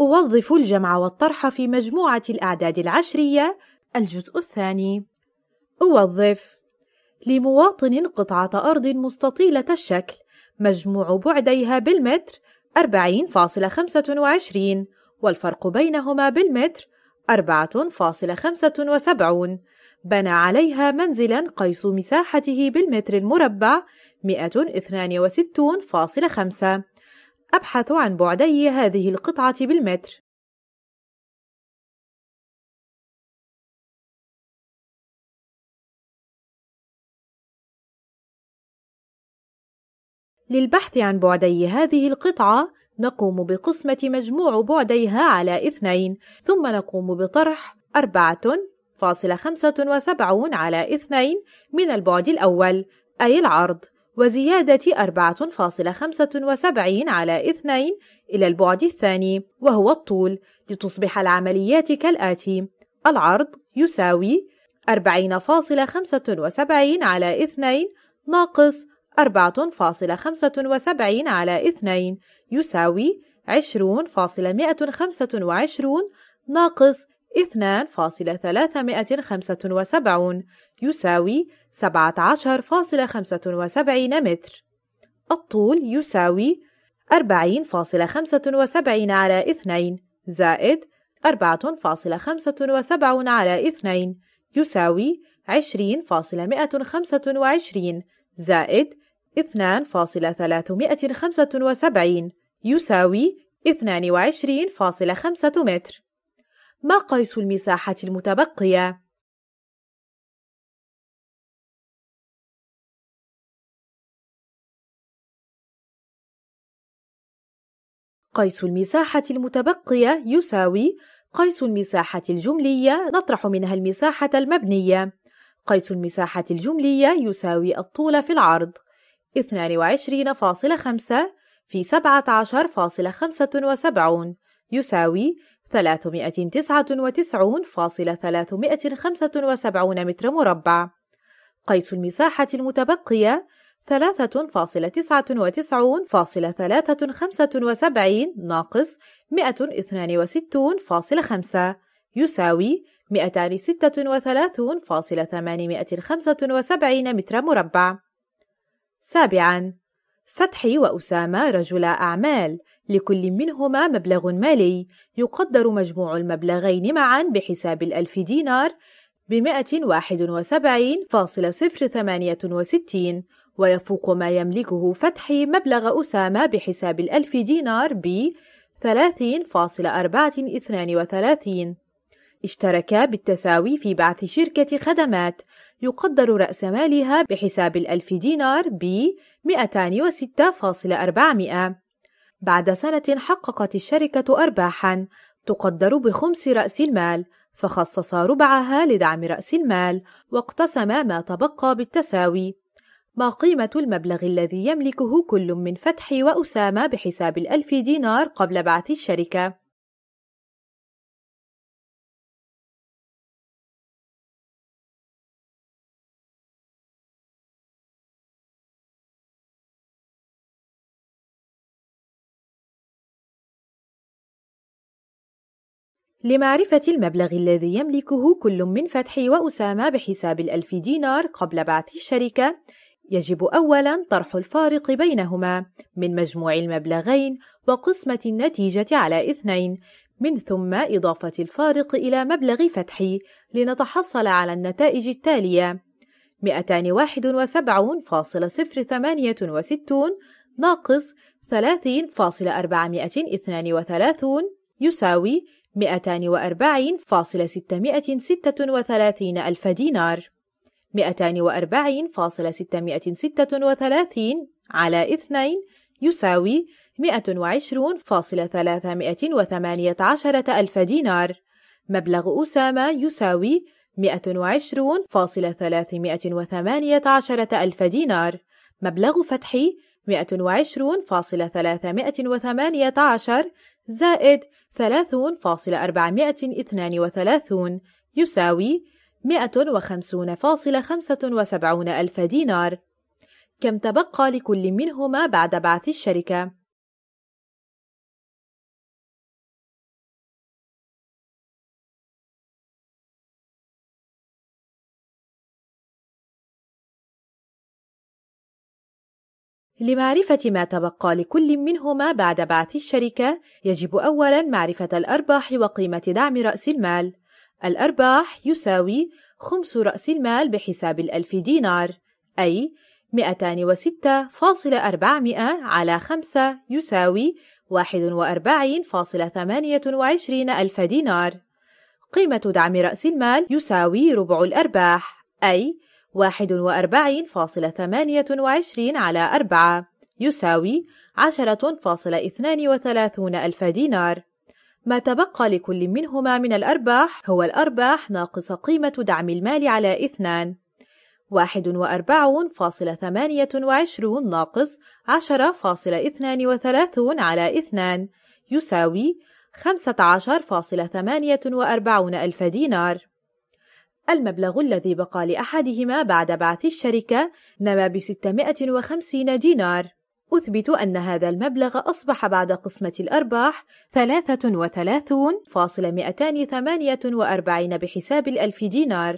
أوظف الجمع والطرح في مجموعة الأعداد العشرية الجزء الثاني أوظف لمواطن قطعة أرض مستطيلة الشكل مجموع بعديها بالمتر 40.25 والفرق بينهما بالمتر 4.75 بنى عليها منزلا قيس مساحته بالمتر المربع 162.5 أبحث عن بعدي هذه القطعة بالمتر. للبحث عن بعدي هذه القطعة نقوم بقسمة مجموع بعديها على اثنين ثم نقوم بطرح أربعة فاصل خمسة وسبعون على اثنين من البعد الأول أي العرض وزيادة 4.75 على 2 إلى البعد الثاني وهو الطول لتصبح العمليات كالآتي العرض يساوي 40.75 على 2 ناقص 4.75 على 2 يساوي 20.125 ناقص 2.375 يساوي 17.75 متر الطول يساوي 40.75 على 2 زائد 4.75 على 2 يساوي 20.125 زائد 2.375 يساوي 22.5 متر ما قيس المساحة المتبقية؟ قيس المساحة المتبقية يساوي قيس المساحة الجملية نطرح منها المساحة المبنية قيس المساحة الجملية يساوي الطول في العرض 22.5 في 17.75 يساوي 399.375 متر مربع قيس المساحة المتبقية ثلاثة فاصلة تسعة وتسعون فاصلة ثلاثة خمسة وسبعين ناقص مئة اثنان وستون فاصلة خمسة يساوي مئتان ستة وثلاثون فاصلة ثمانمائة خمسة وسبعين متر مربع سابعا فتحي وأسامة رجلا أعمال لكل منهما مبلغ مالي يقدر مجموع المبلغين معا بحساب الألف دينار بمائة واحد وسبعين فاصلة صفر ثمانية وستين ويفوق ما يملكه فتحي مبلغ أسامة بحساب الألف دينار ب 30.432 اشتركا بالتساوي في بعث شركة خدمات يقدر رأس مالها بحساب الألف دينار ب 206.400 بعد سنة حققت الشركة أرباحًا تقدر بخمس رأس المال فخصص ربعها لدعم رأس المال واقتسم ما تبقى بالتساوي ما قيمة المبلغ الذي يملكه كل من فتحي وأسامة بحساب الألف دينار قبل بعث الشركة؟ لمعرفة المبلغ الذي يملكه كل من فتحي وأسامة بحساب الألف دينار قبل بعث الشركة يجب أولاً طرح الفارق بينهما من مجموع المبلغين وقسمة النتيجة على اثنين، من ثم إضافة الفارق إلى مبلغ فتحي لنتحصل على النتائج التالية: 271.068 ناقص 30.432 يساوي 240.636 ألف دينار 240.636 على 2 يساوي 120.318 ألف دينار مبلغ أسامة يساوي 120.318 ألف دينار مبلغ فتحي 120.318 زائد 30.432 يساوي 150.75 ألف دينار كم تبقى لكل منهما بعد بعث الشركة؟ لمعرفة ما تبقى لكل منهما بعد بعث الشركة، يجب أولاً معرفة الأرباح وقيمة دعم رأس المال، الأرباح يساوي خمس رأس المال بحساب الألف دينار أي 206.400 على 5 يساوي 41.28 ألف دينار قيمة دعم رأس المال يساوي ربع الأرباح أي 41.28 على 4 يساوي 10.32 ألف دينار ما تبقى لكل منهما من الأرباح هو الأرباح ناقص قيمة دعم المال على اثنان واحد وأربعون فاصل ثمانية وعشرون ناقص عشرة فاصل اثنان وثلاثون على اثنان يساوي خمسة عشر فاصل ثمانية وأربعون ألف دينار المبلغ الذي بقى لأحدهما بعد بعث الشركة نما بستمائة وخمسين دينار أثبت أن هذا المبلغ أصبح بعد قسمة الأرباح 33,248 بحساب الألف دينار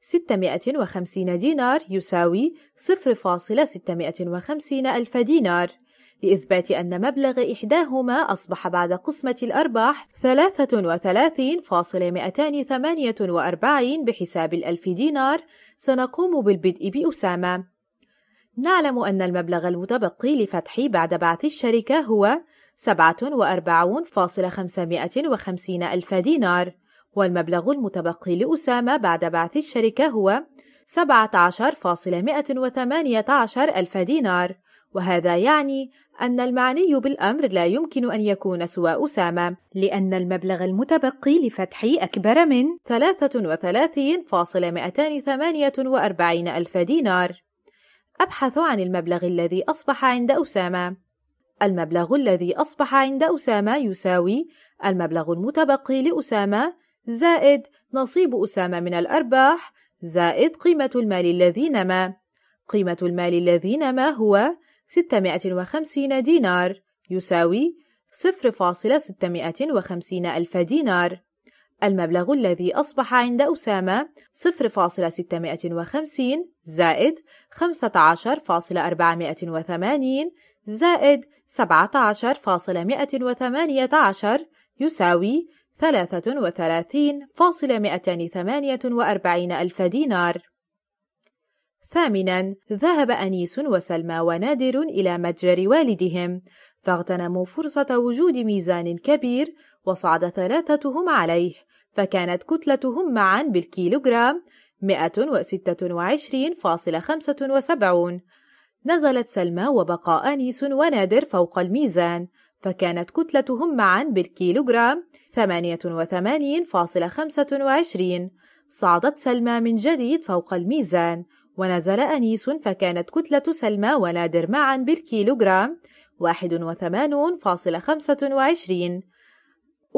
ستمائة وخمسين دينار يساوي صفر فاصلة ستمائة وخمسين ألف دينار لإثبات أن مبلغ إحداهما أصبح بعد قسمة الأرباح 33,248 بحساب الألف دينار سنقوم بالبدء بأسامة نعلم أن المبلغ المتبقي لفتحي بعد بعث الشركة هو 47,550 ألف دينار والمبلغ المتبقي لأسامة بعد بعث الشركة هو 17,118 ألف دينار وهذا يعني أن المعني بالأمر لا يمكن أن يكون سوى أسامة لأن المبلغ المتبقي لفتحي أكبر من 33,248 ألف دينار أبحث عن المبلغ الذي أصبح عند أسامة المبلغ الذي أصبح عند أسامة يساوي المبلغ المتبقي لأسامة زائد نصيب أسامة من الأرباح زائد قيمة المال الذي نما قيمة المال الذي نما هو 650 دينار يساوي 0.650 ألف دينار المبلغ الذي أصبح عند أسامة 0.650 زائد 15.480 زائد 17.118 يساوي 33.248 ألف دينار ثامنا ذهب أنيس وسلمى ونادر إلى متجر والدهم فاغتنموا فرصة وجود ميزان كبير وصعد ثلاثتهم عليه فكانت كتلتهم معا بالكيلوغرام 126.75 نزلت سلمى وبقى أنيس ونادر فوق الميزان فكانت كتلتهم معا بالكيلوغرام 88.25 صعدت سلمى من جديد فوق الميزان ونزل أنيس فكانت كتلة سلمى ونادر معا بالكيلوغرام 81.25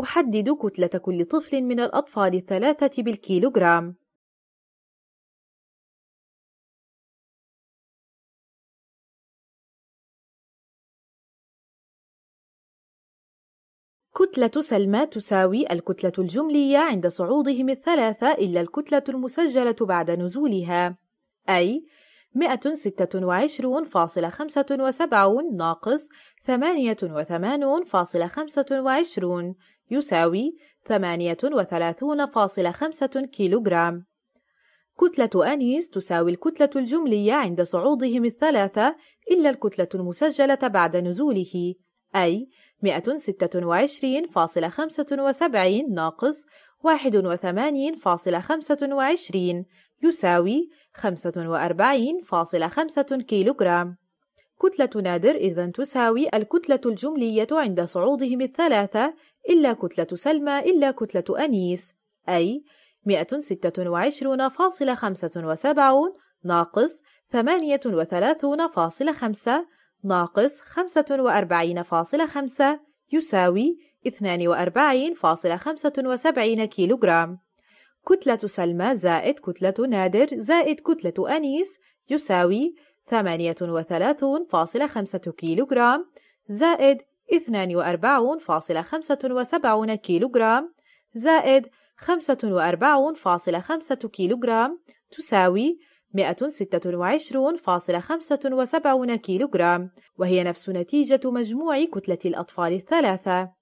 أحدد كتلة كل طفل من الأطفال الثلاثة بالكيلوغرام كتلة سلمى تساوي الكتلة الجملية عند صعودهم الثلاثة إلا الكتلة المسجلة بعد نزولها أي 126.75 ناقص 88.25 يساوي 38.5 كيلوغرام. كتلة أنيس تساوي الكتلة الجملية عند صعودهم الثلاثة إلا الكتلة المسجلة بعد نزوله أي 126.75 ناقص 81.25 يساوي 45.5 كيلوغرام كتلة نادر إذا تساوي الكتلة الجملية عند صعودهم الثلاثة إلا كتلة سلمى إلا كتلة أنيس أي 126.75 ناقص 38.5 ناقص 45.5 يساوي 42.75 كيلوغرام كتلة سلمى زائد كتلة نادر زائد كتلة أنيس يساوي 38.5 كيلوغرام زائد 42.75 كيلوغرام زائد 45.5 كيلوغرام تساوي 126.75 كيلوغرام وهي نفس نتيجة مجموع كتلة الأطفال الثلاثة